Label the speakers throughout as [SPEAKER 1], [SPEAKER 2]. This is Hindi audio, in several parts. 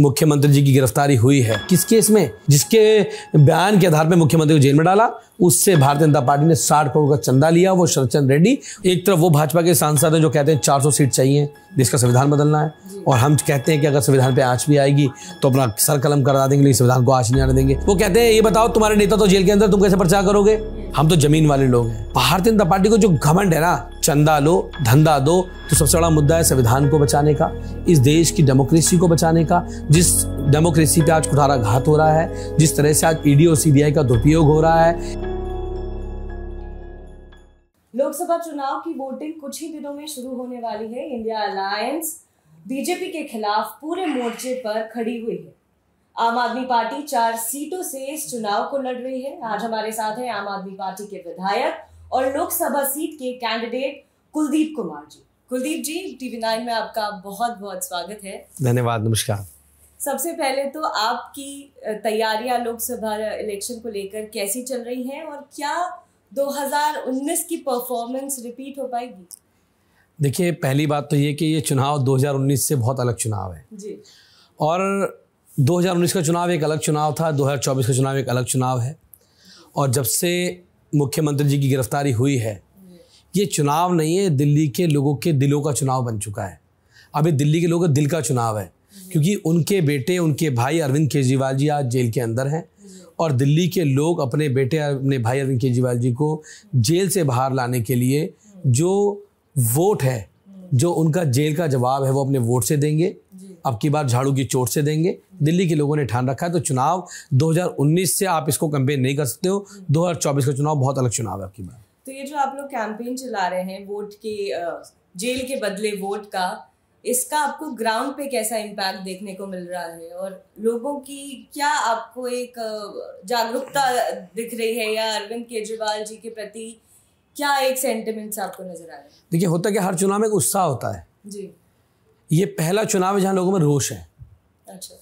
[SPEAKER 1] मुख्यमंत्री जी की गिरफ्तारी हुई है किस केस में जिसके बयान के आधार पर मुख्यमंत्री को जेल में डाला उससे भारतीय जनता पार्टी ने साठ करोड़ का चंदा लिया वो शरद चंद्र रेड्डी एक तरफ वो भाजपा के सांसद हैं जो कहते हैं 400 सीट चाहिए देश का संविधान बदलना है और हम कहते हैं कि अगर संविधान पे आँच भी आएगी तो अपना सर कलम करा देंगे लेकिन संविधान को आँच नहीं आने देंगे वो कहते हैं ये बताओ तुम्हारे नेता तो जेल के अंदर तुम कैसे प्रचार करोगे हम तो जमीन वाले लोग हैं भारतीय जनता पार्टी को जो घमंड है ना चंदा लो धंधा दो तो सबसे बड़ा मुद्दा है संविधान को बचाने का इस देश की डेमोक्रेसी को बचाने का जिस डेमोक्रेसी पे आज कुठारा घात हो रहा है जिस तरह से आज ईडी और सीबीआई का दुरुपयोग हो रहा
[SPEAKER 2] है लोकसभा चुनाव की वोटिंग कुछ ही दिनों में शुरू होने वाली है इंडिया अलायंस बीजेपी के खिलाफ पूरे मोर्चे पर खड़ी हुई है आम आदमी पार्टी चार सीटों से इस चुनाव को लड़ रही है आज हमारे साथ है आम आदमी पार्टी के विधायक और लोकसभा सीट के candidate Kuldeep Kumar ji Kuldeep ji TV nine में आपका बहुत बहुत स्वागत है
[SPEAKER 1] धन्यवाद नमस्कार
[SPEAKER 2] सबसे पहले तो आपकी तैयारियां लोकसभा इलेक्शन को लेकर कैसी चल रही हैं और क्या 2019 की परफॉर्मेंस रिपीट हो पाएगी
[SPEAKER 1] देखिए पहली बात तो ये कि ये चुनाव 2019 से बहुत अलग चुनाव है जी और 2019 का चुनाव एक अलग चुनाव था 2024 का चुनाव एक अलग चुनाव है और जब से मुख्यमंत्री जी की गिरफ्तारी हुई है ये चुनाव नहीं है दिल्ली के लोगों के दिलों का चुनाव बन चुका है अभी दिल्ली के लोगों का दिल का चुनाव है क्योंकि उनके बेटे उनके भाई अरविंद केजरीवाल जी आज जेल के अंदर हैं और दिल्ली के लोग अपने बेटे अपने भाई अरविंद केजरीवाल जी को जेल से बाहर लाने के लिए जो वोट है जो उनका जेल का जवाब है वो अपने वोट से देंगे अब की बार झाड़ू की चोट से देंगे दिल्ली के लोगों ने ठान रखा है तो चुनाव 2019 से आप इसको कंपेयर नहीं कर सकते हो 2024 का चुनाव बहुत अलग चुनाव है आपकी बार
[SPEAKER 2] तो ये जो आप लोग कैंपेन चला रहे हैं वोट की जेल के बदले वोट का इसका आपको ग्राउंड पे कैसा इम्पैक्ट देखने को मिल रहा है और लोगों की क्या आपको एक जागरूकता दिख रही है या अरविंद केजरीवाल जी के प्रति क्या एक सेंटिमेंट्स आपको नजर आ रहे हैं
[SPEAKER 1] देखिए होता क्या हर चुनाव में एक उत्साह होता है जी ये पहला चुनाव है जहाँ लोगों में रोष है अच्छा।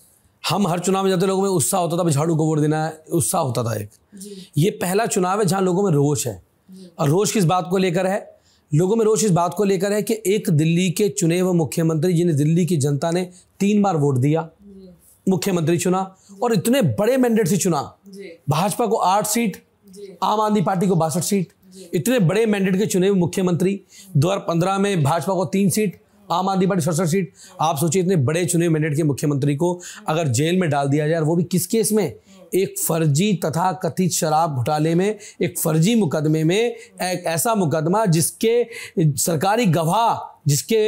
[SPEAKER 1] हम हर चुनाव में जाते लोगों में उत्साह होता था झाड़ू को वोट देना उत्साह होता था एक ये पहला चुनाव है जहाँ लोगों में रोष है और रोष किस बात को लेकर है लोगों में रोष इस बात को लेकर है कि एक दिल्ली के चुने हुए मुख्यमंत्री जिन्हें दिल्ली की जनता ने तीन बार वोट दिया मुख्यमंत्री चुना और इतने बड़े मैंडेट से चुना भाजपा को आठ सीट आम आदमी पार्टी को बासठ सीट इतने बड़े मैंडेट के चुने हुए मुख्यमंत्री दो में भाजपा को तीन सीट आम आदमी पार्टी सड़सठ सीट आप सोचिए इतने बड़े चुने मैंडेट के मुख्यमंत्री को अगर जेल में डाल दिया जाए वो भी किस केस में एक फर्जी तथा कथित शराब घोटाले में एक फर्जी मुकदमे में एक ऐसा मुकदमा जिसके सरकारी गवाह जिसके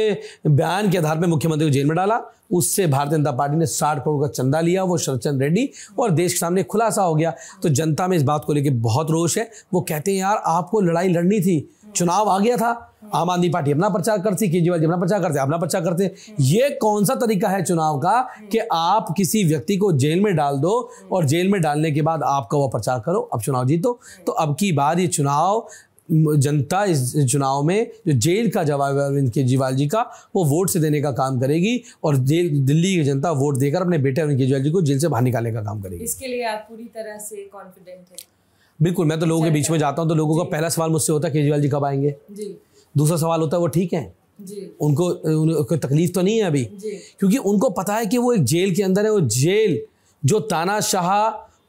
[SPEAKER 1] बयान के आधार पर मुख्यमंत्री को जेल में डाला उससे भारतीय जनता पार्टी ने साठ करोड़ का चंदा लिया वो शरद चंद्र रेड्डी और देश के सामने खुलासा हो गया तो जनता में इस बात को लेकर बहुत रोष है वो कहते हैं यार आपको लड़ाई लड़नी थी चुनाव आ गया था आम आदमी पार्टी अपना प्रचार करती केजरीवाल जी अपना प्रचार करते अपना प्रचार करते ये कौन सा तरीका है चुनाव का कि आप किसी व्यक्ति को जेल में डाल दो और जेल में डालने के बाद आपका वह प्रचार करो अब चुनाव जीतो तो अब की बार ये चुनाव जनता इस चुनाव में जो जेल का जवाब है अरविंद केजरीवाल जी का वो वोट से देने का काम करेगी और जेल दिल्ली की जनता वोट देकर अपने बेटे अरविंद केजरीवाल जी को जेल से बाहर निकालने का काम करेगी
[SPEAKER 2] इसके लिए आप पूरी तरह से कॉन्फिडेंट हैं
[SPEAKER 1] बिल्कुल मैं तो लोगों के बीच में जाता हूँ तो लोगों का पहला सवाल मुझसे होता है केजरीवाल जी कब आएंगे दूसरा सवाल होता है वो ठीक है उनको उनको तकलीफ तो नहीं है अभी क्योंकि उनको पता है कि वो एक जेल के अंदर है वो जेल जो तानाशाह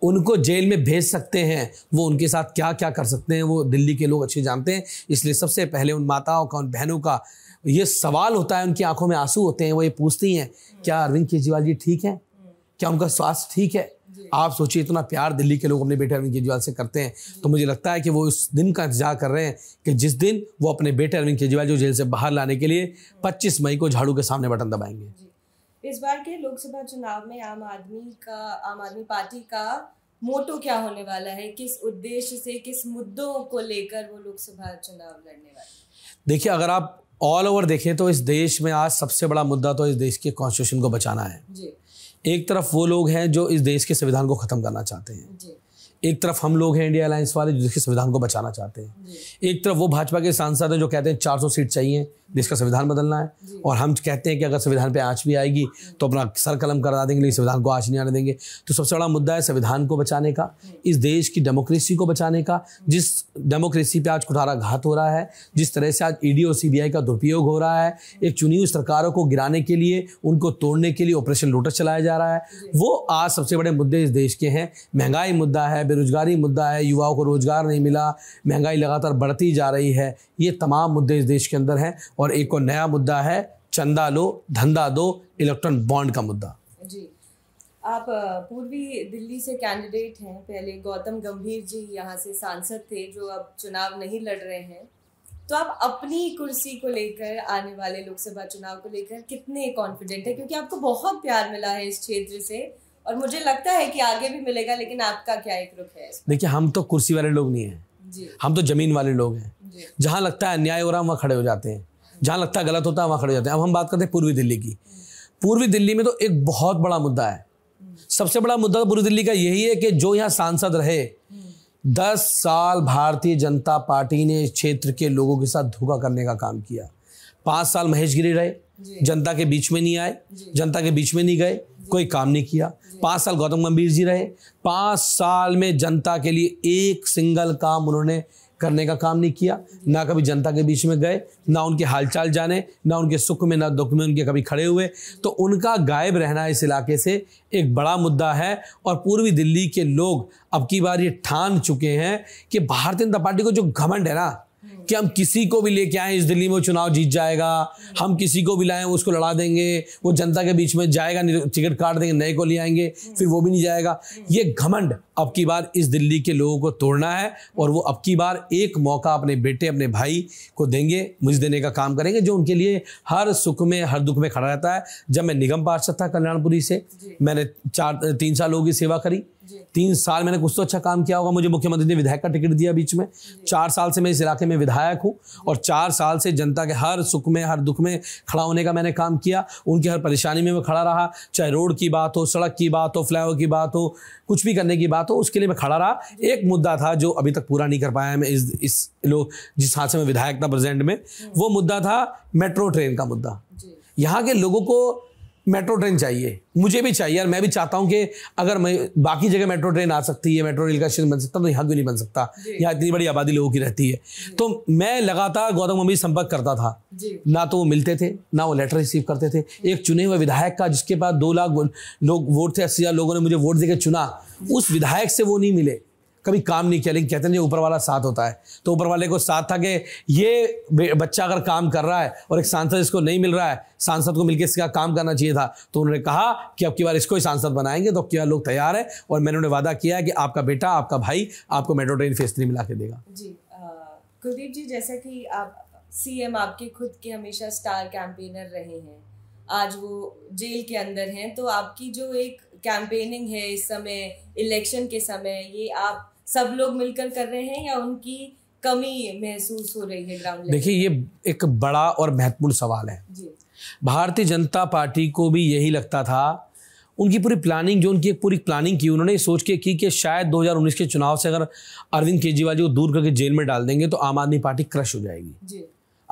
[SPEAKER 1] उनको जेल में भेज सकते हैं वो उनके साथ क्या क्या कर सकते हैं वो दिल्ली के लोग अच्छे जानते हैं इसलिए सबसे पहले उन माताओं का उन बहनों का ये सवाल होता है उनकी आंखों में आंसू होते हैं वो ये पूछती हैं हम्म। क्या अरविंद केजरीवाल जी ठीक है हम्म। क्या उनका स्वास्थ्य ठीक है आप सोचिए इतना प्यार दिल्ली के लोग अपने बेटे अरविंद केजरीवाल से करते हैं तो मुझे लगता है कि वो उस दिन का इंतजार कर रहे हैं कि जिस दिन वो अपने बेटे अरविंद केजरीवाल जो जेल से बाहर लाने के लिए 25 मई को झाड़ू के सामने बटन दबाएंगे
[SPEAKER 2] इस बार के लोकसभा चुनाव में आम आदमी का आम आदमी पार्टी का मोटो क्या होने वाला है किस उद्देश्य से किस मुद्दों को लेकर वो लोकसभा चुनाव लड़ने
[SPEAKER 1] वाले देखिए अगर आप ऑल ओवर देखें तो इस देश में आज सबसे बड़ा मुद्दा तो इस देश के कॉन्स्टिट्यूशन को बचाना है जी एक तरफ वो लोग हैं जो इस देश के संविधान को ख़त्म करना चाहते हैं एक तरफ हम लोग हैं इंडिया अलायंस वाले जो देश के संविधान को बचाना चाहते हैं एक तरफ वो भाजपा के सांसद हैं जो कहते हैं 400 सीट चाहिए देश का संविधान बदलना है और हम कहते हैं कि अगर संविधान पे आँच भी आएगी तो अपना सर कलम करा देंगे लेकिन संविधान को आँच नहीं आने देंगे तो सबसे बड़ा मुद्दा है संविधान को बचाने का इस देश की डेमोक्रेसी को बचाने का जिस डेमोक्रेसी पे आज घात हो रहा है जिस तरह से आज ईडी और सीबीआई का दुरुपयोग हो रहा है एक चुनी हुई सरकारों को गिराने के लिए उनको तोड़ने के लिए ऑपरेशन लोटस चलाया जा रहा है वो आज सबसे बड़े मुद्दे इस देश के हैं महंगाई मुद्दा है बेरोजगारी मुद्दा है युवाओं को रोज़गार नहीं मिला महंगाई लगातार बढ़ती जा रही है ये तमाम मुद्दे इस देश के अंदर हैं और एक और नया मुद्दा है चंदा लो धंधा दो इलेक्ट्रॉन बॉन्ड का मुद्दा जी
[SPEAKER 2] आप पूर्वी दिल्ली से कैंडिडेट हैं पहले गौतम गंभीर जी यहाँ से सांसद थे जो अब चुनाव नहीं लड़ रहे हैं तो आप अपनी कुर्सी को लेकर आने वाले लोकसभा चुनाव को लेकर कितने कॉन्फिडेंट है क्योंकि आपको बहुत प्यार मिला है इस क्षेत्र से और मुझे लगता है कि आगे भी मिलेगा लेकिन आपका क्या एक रुख है
[SPEAKER 1] देखिए हम तो कुर्सी वाले लोग नहीं जी। हम तो जमीन वाले लोग हैं जहाँ लगता है अन्याय हो रहा है वहाँ खड़े हो जाते हैं जहाँ लगता है गलत होता है वहाँ खड़े हो जाते हैं अब हम बात करते हैं पूर्वी दिल्ली की पूर्वी दिल्ली में तो एक बहुत बड़ा मुद्दा है सबसे बड़ा मुद्दा तो पूरी दिल्ली का यही है कि जो यहाँ सांसद रहे दस साल भारतीय जनता पार्टी ने क्षेत्र के लोगों के साथ धोखा करने का काम किया पांच साल महेश गिरी रहे जनता के बीच में नहीं आए जनता के बीच में नहीं गए कोई काम नहीं किया पांच साल गौतम गंभीर जी रहे पांच साल में जनता के लिए एक सिंगल काम उन्होंने करने का काम नहीं किया ना कभी जनता के बीच में गए ना उनके हालचाल जाने ना उनके सुख में ना दुख में उनके कभी खड़े हुए तो उनका गायब रहना इस इलाके से एक बड़ा मुद्दा है और पूर्वी दिल्ली के लोग अब की बार ये ठान चुके हैं कि भारतीय जनता पार्टी को जो घमंड है ना कि हम किसी को भी लेके आए इस दिल्ली में वो चुनाव जीत जाएगा हम किसी को भी लाए उसको लड़ा देंगे वो जनता के बीच में जाएगा तो टिकट काट देंगे नए को ले आएंगे फिर वो भी नहीं जाएगा ये घमंड अब की बार इस दिल्ली के लोगों को तोड़ना है और वो अब की बार एक मौका अपने बेटे अपने भाई को देंगे मुझे देने का काम करेंगे जो उनके लिए हर सुख में हर दुख में खड़ा रहता है जब मैं निगम पार्षद था कल्याणपुरी से मैंने चार तीन साल लोगों की सेवा करी तीन साल मैंने कुछ तो अच्छा काम किया होगा मुझे मुख्यमंत्री ने विधायक का टिकट दिया बीच में चार साल से मैं इस इलाके में विधायक हूँ और चार साल से जनता के हर सुख में हर दुख में खड़ा होने का मैंने काम किया उनकी हर परेशानी में मैं खड़ा रहा चाहे रोड की बात हो सड़क की बात हो फ्लाई की बात हो कुछ भी करने की बात हो उसके लिए मैं खड़ा रहा एक मुद्दा था जो अभी तक पूरा नहीं कर पाया मैं इस इस लोग जिस हाथ से मैं विधायक था प्रेजेंट में वो मुद्दा था मेट्रो ट्रेन का मुद्दा यहाँ के लोगों को मेट्रो ट्रेन चाहिए मुझे भी चाहिए यार मैं भी चाहता हूँ कि अगर मैं बाकी जगह मेट्रो ट्रेन आ सकती है मेट्रो रेल का स्टेशन बन सकता तो यहाँ क्यों नहीं बन सकता यहाँ इतनी बड़ी आबादी लोगों की रहती है तो मैं लगातार गौतम मम्मी संपर्क करता था ना तो वो मिलते थे ना वो लेटर रिसीव करते थे एक चुने हुए विधायक का जिसके पास दो लाख लोग वोट थे अस्सी लोगों ने मुझे वोट देकर चुना उस विधायक से वो नहीं मिले कभी काम नहीं किया लेकिन कहते हैं ऊपर वाला साथ होता है तो ऊपर वाले को साथ था कि ये बच्चा अगर काम कर रहा है और एक सांसद इसको नहीं मिल रहा है सांसद को मिलकर इसका काम करना चाहिए था तो उन्होंने कहा कि अब की बार इसको ही सांसद बनाएंगे तो अब की बार लोग तैयार है और मैंने उन्हें वादा किया है कि आपका बेटा आपका भाई आपको मेट्रो ट्रेन फेस थ्री मिला के देगा
[SPEAKER 2] जी कुलदीप जी जैसा कि आप सीएम आपके खुद के हमेशा स्टार कैंपेनर रहे हैं आज वो जेल के अंदर हैं तो आपकी जो एक कैंपेनिंग है इस समय इलेक्शन के समय ये आप सब लोग मिलकर कर रहे हैं या उनकी कमी महसूस हो रही है ग्राउंड देखिए
[SPEAKER 1] ये एक बड़ा और महत्वपूर्ण सवाल है भारतीय जनता पार्टी को भी यही लगता था उनकी पूरी प्लानिंग जो उनकी एक पूरी प्लानिंग की उन्होंने सोच के की कि शायद 2019 के चुनाव से अगर अरविंद केजरीवाल जी को दूर करके जेल में डाल देंगे तो आम आदमी पार्टी क्रश हो जाएगी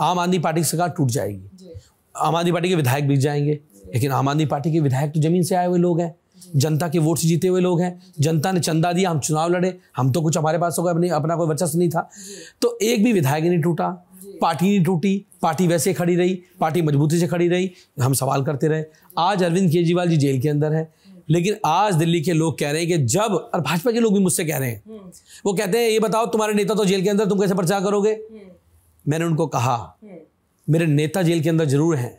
[SPEAKER 1] आम आदमी पार्टी की सरकार टूट जाएगी आम आदमी पार्टी के विधायक बिक जाएंगे लेकिन आम आदमी पार्टी के विधायक तो जमीन से आए हुए लोग हैं जनता के वोट से जीते हुए लोग हैं जनता ने चंदा दिया हम चुनाव लड़े हम तो कुछ हमारे पास होगा अपनी अपना कोई वर्चस्व नहीं था तो एक भी विधायक नहीं टूटा पार्टी नहीं टूटी पार्टी वैसे खड़ी रही पार्टी मजबूती से खड़ी रही हम सवाल करते रहे आज अरविंद केजरीवाल जी जेल के अंदर है लेकिन आज दिल्ली के लोग कह रहे हैं कि जब और भाजपा के लोग भी मुझसे कह रहे हैं हम्म। वो कहते हैं ये बताओ तुम्हारे नेता तो जेल के अंदर तुम कैसे प्रचार करोगे हम्म। मैंने उनको कहा हम्म। मेरे नेता जेल के अंदर जरूर हैं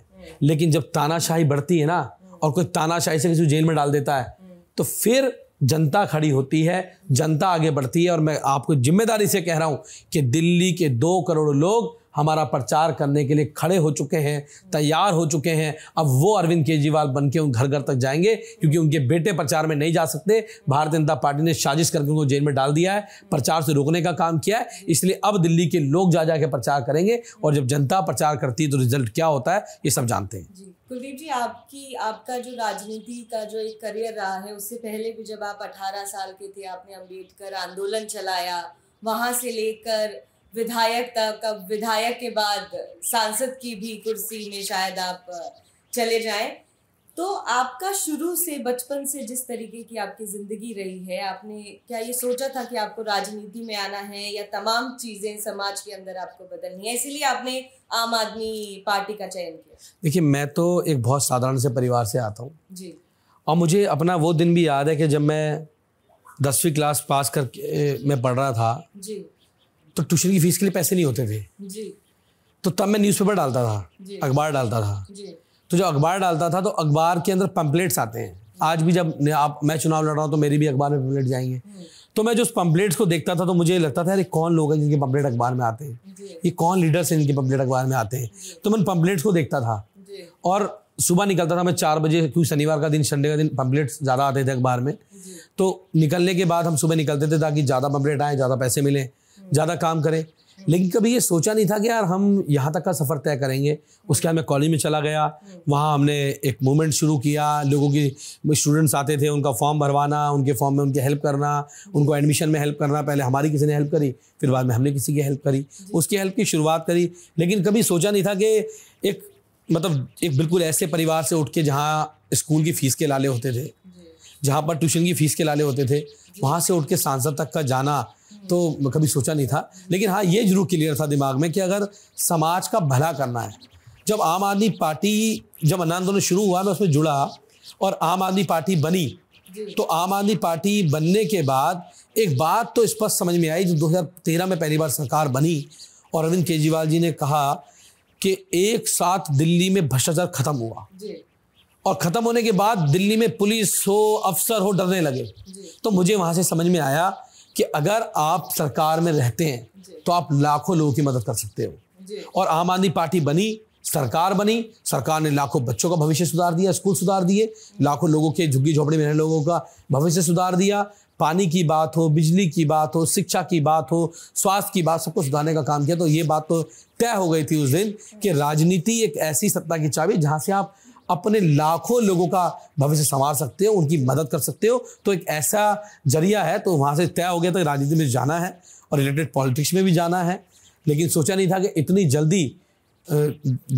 [SPEAKER 1] लेकिन जब तानाशाही बढ़ती है ना और कोई तानाशाही से किसी जेल में डाल देता है तो फिर जनता खड़ी होती है जनता आगे बढ़ती है और मैं आपको जिम्मेदारी से कह रहा हूँ कि दिल्ली के दो करोड़ लोग हमारा प्रचार करने के लिए खड़े हो चुके हैं तैयार हो चुके हैं अब वो अरविंद केजरीवाल बन के उन घर घर तक जाएंगे क्योंकि उनके बेटे प्रचार में नहीं जा सकते भारतीय जनता पार्टी ने साजिश करके उनको जेल में डाल दिया है प्रचार से रोकने का काम किया है इसलिए अब दिल्ली के लोग जा जा के प्रचार करेंगे और जब जनता प्रचार करती है तो रिजल्ट क्या होता है ये सब जानते हैं
[SPEAKER 2] कुलदीप जी आपकी आपका जो राजनीति का जो एक करियर रहा है उससे पहले भी जब आप 18 साल के थे आपने अम्बेडकर आंदोलन चलाया वहाँ से लेकर विधायक तक अब विधायक के बाद सांसद की भी कुर्सी में शायद आप चले जाएं तो आपका शुरू से बचपन से जिस तरीके की आपकी ज़िंदगी रही है आपने क्या ये सोचा था कि आपको राजनीति में आना है या तमाम चीज़ें समाज के अंदर आपको बदलनी है इसीलिए आपने आम आदमी पार्टी का चयन किया
[SPEAKER 1] देखिए मैं तो एक बहुत साधारण से परिवार से आता हूँ जी और मुझे अपना वो दिन भी याद है कि जब मैं दसवीं क्लास पास करके मैं पढ़ रहा था जी तो ट्यूशन की फीस के लिए पैसे नहीं होते थे जी तो तब मैं न्यूज़पेपर डालता था अखबार डालता था जी तो जो अखबार डालता था तो अखबार के अंदर पम्पलेट्स आते हैं आज भी जब आप मैं चुनाव लड़ रहा हूँ तो मेरी भी अखबार में पम्पलेट जाएंगे तो मैं जो उस पम्पलेट्स को देखता था तो मुझे लगता था अरे कौन लोग हैं जिनके पम्पलेट अखबार में आते हैं ये कौन लीडर्स हैं जिनके पम्पलेट अखबार में आते हैं तो मैं पम्पलेट्स को देखता था और सुबह निकलता था मैं चार बजे क्योंकि शनिवार का दिन संडे का दिन पम्पलेट्स ज़्यादा आते थे अखबार में तो निकलने के बाद हम सुबह निकलते थे ताकि ज़्यादा पम्पलेट आए ज़्यादा पैसे मिलें हम्म। ज़्यादा काम करें लेकिन कभी ये सोचा नहीं था कि यार हम यहाँ तक का सफ़र तय करेंगे उसके बाद मैं कॉलेज में चला गया वहाँ हमने एक मूवमेंट शुरू किया लोगों की स्टूडेंट्स आते थे उनका फॉर्म भरवाना उनके फॉर्म में उनकी हेल्प करना उनको एडमिशन में हेल्प करना पहले हमारी किसी ने हेल्प करी फिर बाद में हमने किसी की हेल्प करी उसकी हेल्प की शुरुआत करी लेकिन कभी सोचा नहीं था कि एक मतलब एक बिल्कुल ऐसे परिवार से उठ के जहाँ स्कूल की फ़ीस के लाले होते थे जहाँ पर ट्यूशन की फ़ीस के लाले होते थे वहाँ से उठ के सांसद तक का जाना तो कभी सोचा नहीं था लेकिन हाँ ये जरूर क्लियर था दिमाग में कि अगर समाज का भला करना है जब आम आदमी पार्टी जब अन्ना आंदोलन शुरू हुआ मैं उसमें जुड़ा और आम आदमी पार्टी बनी तो आम आदमी पार्टी बनने के बाद एक बात तो स्पष्ट समझ में आई जो 2013 में पहली बार सरकार बनी और अरविंद केजरीवाल जी ने कहा कि एक साथ दिल्ली में भ्रष्टाचार खत्म हुआ और खत्म होने के बाद दिल्ली में पुलिस हो अफसर हो डरने लगे तो मुझे वहां से समझ में आया कि अगर आप सरकार में रहते हैं तो आप लाखों लोगों की मदद कर सकते हो और आम आदमी पार्टी बनी सरकार बनी सरकार ने लाखों बच्चों का भविष्य सुधार दिया स्कूल सुधार दिए लाखों लोगों के झुग्गी झोपड़ी में रहने लोगों का भविष्य सुधार दिया पानी की बात हो बिजली की बात हो शिक्षा की बात हो स्वास्थ्य की बात सबको सुधारने का काम किया तो ये बात तो तय हो गई थी उस दिन कि राजनीति एक ऐसी सत्ता की चाबी जहाँ से आप अपने लाखों लोगों का भविष्य संवार सकते हो उनकी मदद कर सकते हो तो एक ऐसा जरिया है तो वहाँ से तय हो गया था राजनीति में जाना है और रिलेटेड पॉलिटिक्स में भी जाना है लेकिन सोचा नहीं था कि इतनी जल्दी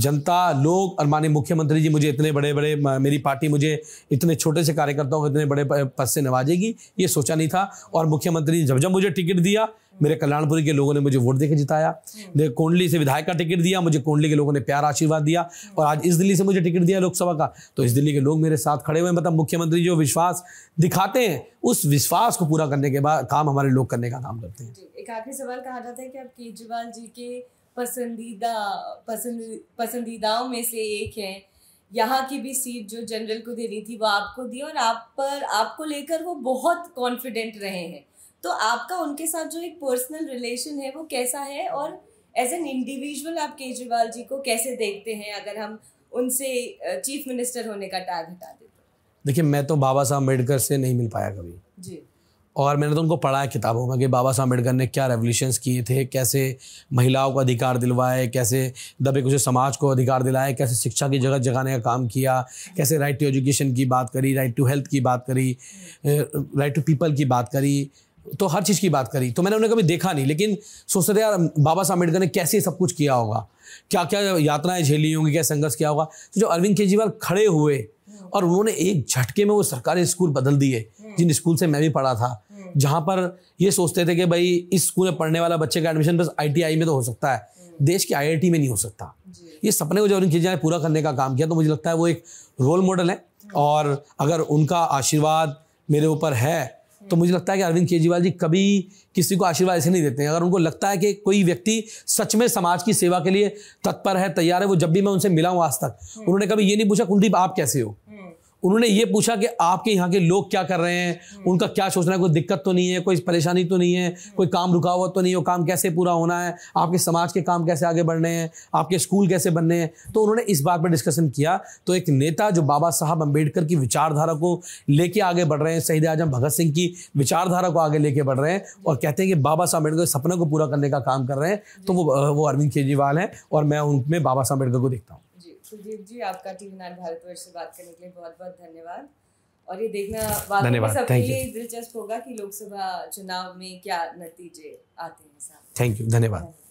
[SPEAKER 1] जनता लोग और माननीय मुख्यमंत्री जी मुझे इतने बड़े बड़े मेरी पार्टी मुझे इतने छोटे से कार्यकर्ताओं को इतने बड़े पद से नवाजेगी ये सोचा नहीं था और मुख्यमंत्री जब जब मुझे टिकट दिया मेरे कल्याणपुरी के लोगों ने मुझे वोट देकर जिताया हम्म। मेरे कोंडली से विधायक का टिकट दिया मुझे कोंडली के लोगों ने प्यार आशीर्वाद दिया हम्म। और आज इस दिल्ली से मुझे टिकट दिया लोकसभा का तो इस दिल्ली के लोग मेरे साथ खड़े हुए मतलब मुख्यमंत्री जो विश्वास दिखाते हैं उस विश्वास को पूरा करने के बाद काम हमारे लोग करने का काम करते हैं
[SPEAKER 2] एक आखिरी सवाल कहा जाता है कि आप केजरीवाल जी के पसंदीदा पसंदीदाओं में से एक है यहाँ की भी सीट जो जनरल को देनी थी वो आपको दी और आप पर आपको लेकर वो बहुत कॉन्फिडेंट रहे हैं तो आपका उनके साथ जो एक पर्सनल रिलेशन है वो कैसा है और एज एन इंडिविजुअल आप केजरीवाल जी को कैसे देखते हैं अगर हम उनसे चीफ मिनिस्टर होने का टैग हटा दें तो।
[SPEAKER 1] देखिए मैं तो बाबा साहब अम्बेडकर से नहीं मिल पाया कभी जी और मैंने तो उनको पढ़ा है किताबों में कि बाबा साहब अम्बेडकर ने क्या रेवोल्यूशंस किए थे कैसे महिलाओं को अधिकार दिलवाए कैसे दबे कुछ समाज को अधिकार दिलाए कैसे शिक्षा की जगह जगाने का काम किया कैसे राइट टू एजुकेशन की बात करी राइट टू हेल्थ की बात करी राइट टू पीपल की बात करी तो हर चीज़ की बात करी तो मैंने उन्हें कभी देखा नहीं लेकिन सोचते थे यार बाबा साहब अम्बेडकर ने कैसे सब कुछ किया होगा क्या क्या यात्राएं झेली होंगी क्या संघर्ष किया होगा तो जो अरविंद केजरीवाल खड़े हुए और उन्होंने एक झटके में वो सरकारी स्कूल बदल दिए जिन स्कूल से मैं भी पढ़ा था जहाँ पर ये सोचते थे कि भाई इस स्कूल में पढ़ने वाला बच्चे का एडमिशन बस आई में तो हो सकता है देश के आई में नहीं हो सकता ये सपने को जो अरविंद केजरीवाल ने पूरा करने का काम किया तो मुझे लगता है वो एक रोल मॉडल है और अगर उनका आशीर्वाद मेरे ऊपर है तो मुझे लगता है कि अरविंद केजरीवाल जी कभी किसी को आशीर्वाद ऐसे नहीं देते हैं अगर उनको लगता है कि कोई व्यक्ति सच में समाज की सेवा के लिए तत्पर है तैयार है वो जब भी मैं उनसे मिला हूँ आज तक हम्म। उन्होंने कभी ये नहीं पूछा कुलदीप आप कैसे हो उन्होंने ये पूछा कि आपके यहाँ के लोग क्या कर रहे हैं हम्म। उनका क्या सोचना है कोई दिक्कत तो नहीं है कोई परेशानी तो नहीं है हम्म। कोई काम रुका हुआ तो नहीं हो काम कैसे पूरा होना है आपके समाज के काम कैसे आगे बढ़ने हैं आपके स्कूल कैसे बनने हैं तो उन्होंने इस बात पर डिस्कशन किया तो एक नेता जो बाबा साहब अम्बेडकर की विचारधारा को लेके आगे बढ़ रहे हैं शहीद आजम भगत सिंह की विचारधारा को आगे लेके बढ़ रहे हैं और कहते हैं कि बाबा साहब अम्बेडकर सपने को पूरा करने का काम कर रहे हैं तो वो वो अरविंद केजरीवाल हैं और मैं उनमें बाबा साहब अम्बेडकर को देखता हूँ
[SPEAKER 2] सुजीव जी आपका टीवी नाइन भारतवर्ष से बात करने के लिए बहुत बहुत धन्यवाद और ये देखना वाकई सबके लिए दिलचस्प होगा कि लोकसभा चुनाव में क्या नतीजे आते हैं
[SPEAKER 1] थैंक यू धन्यवाद